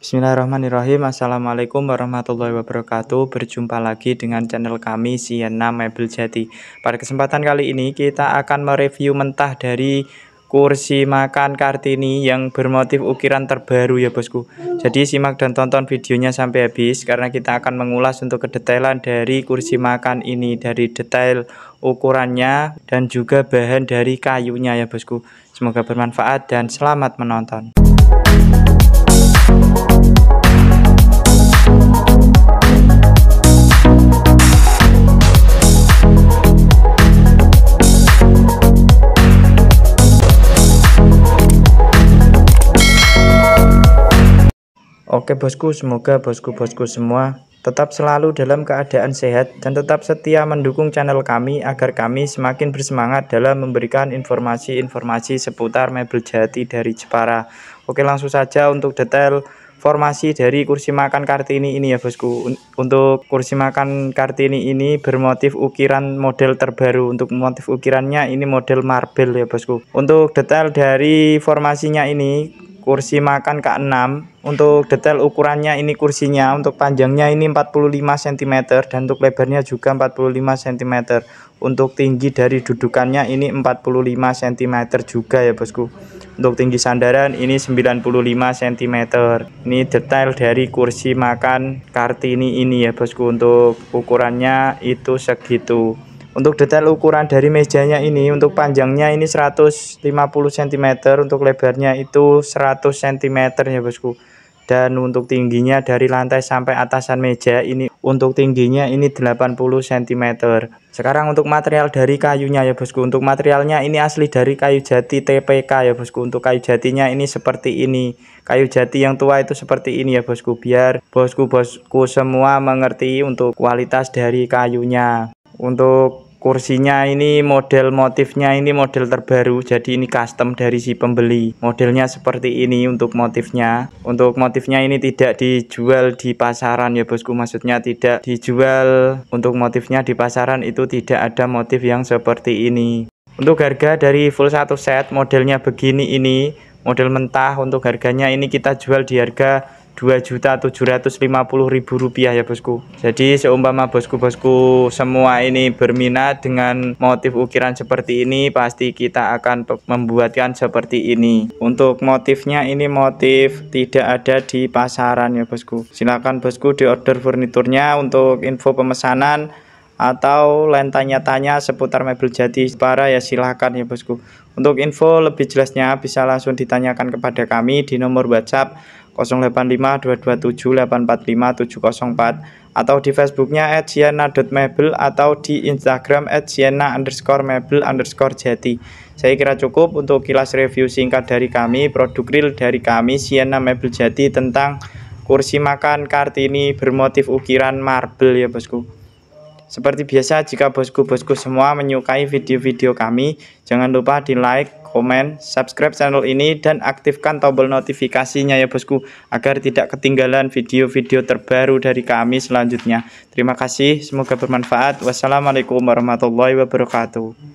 Bismillahirrahmanirrahim. Assalamualaikum warahmatullahi wabarakatuh. Berjumpa lagi dengan channel kami Sienna Mebel Jati. Pada kesempatan kali ini kita akan mereview mentah dari kursi makan Kartini yang bermotif ukiran terbaru ya bosku. Jadi simak dan tonton videonya sampai habis karena kita akan mengulas untuk kedetailan dari kursi makan ini dari detail ukurannya dan juga bahan dari kayunya ya bosku. Semoga bermanfaat dan selamat menonton. Oke bosku, semoga bosku-bosku semua tetap selalu dalam keadaan sehat dan tetap setia mendukung channel kami agar kami semakin bersemangat dalam memberikan informasi-informasi seputar mebel jati dari Jepara. Oke langsung saja untuk detail formasi dari kursi makan Kartini ini ya bosku. Untuk kursi makan Kartini ini bermotif ukiran model terbaru. Untuk motif ukirannya ini model marble ya bosku. Untuk detail dari formasinya ini kursi makan K6 untuk detail ukurannya ini kursinya untuk panjangnya ini 45 cm dan untuk lebarnya juga 45 cm untuk tinggi dari dudukannya ini 45 cm juga ya bosku untuk tinggi sandaran ini 95 cm ini detail dari kursi makan Kartini ini ya bosku untuk ukurannya itu segitu untuk detail ukuran dari mejanya ini untuk panjangnya ini 150 cm untuk lebarnya itu 100 cm ya bosku dan untuk tingginya dari lantai sampai atasan meja ini untuk tingginya ini 80 cm sekarang untuk material dari kayunya ya bosku untuk materialnya ini asli dari kayu jati TPK ya bosku untuk kayu jatinya ini seperti ini kayu jati yang tua itu seperti ini ya bosku biar bosku-bosku semua mengerti untuk kualitas dari kayunya untuk kursinya ini model motifnya ini model terbaru jadi ini custom dari si pembeli modelnya seperti ini untuk motifnya untuk motifnya ini tidak dijual di pasaran ya bosku maksudnya tidak dijual untuk motifnya di pasaran itu tidak ada motif yang seperti ini untuk harga dari full satu set modelnya begini ini model mentah untuk harganya ini kita jual di harga Rp2.750.000 ya bosku jadi seumpama bosku-bosku semua ini berminat dengan motif ukiran seperti ini pasti kita akan membuatkan seperti ini untuk motifnya ini motif tidak ada di pasaran ya bosku silahkan bosku di order furniturnya untuk info pemesanan atau lain tanya-tanya seputar mebel jati para ya silahkan ya bosku untuk info lebih jelasnya bisa langsung ditanyakan kepada kami di nomor whatsapp 085227845704 atau di Facebooknya at sienna.mebel atau di Instagram at underscore mebel underscore jati. Saya kira cukup untuk kilas review singkat dari kami, produk real dari kami Sienna Mebel Jati tentang kursi makan Kartini bermotif ukiran marble ya bosku. Seperti biasa, jika bosku-bosku semua menyukai video-video kami, jangan lupa di like, komen, subscribe channel ini, dan aktifkan tombol notifikasinya ya bosku, agar tidak ketinggalan video-video terbaru dari kami selanjutnya. Terima kasih, semoga bermanfaat. Wassalamualaikum warahmatullahi wabarakatuh.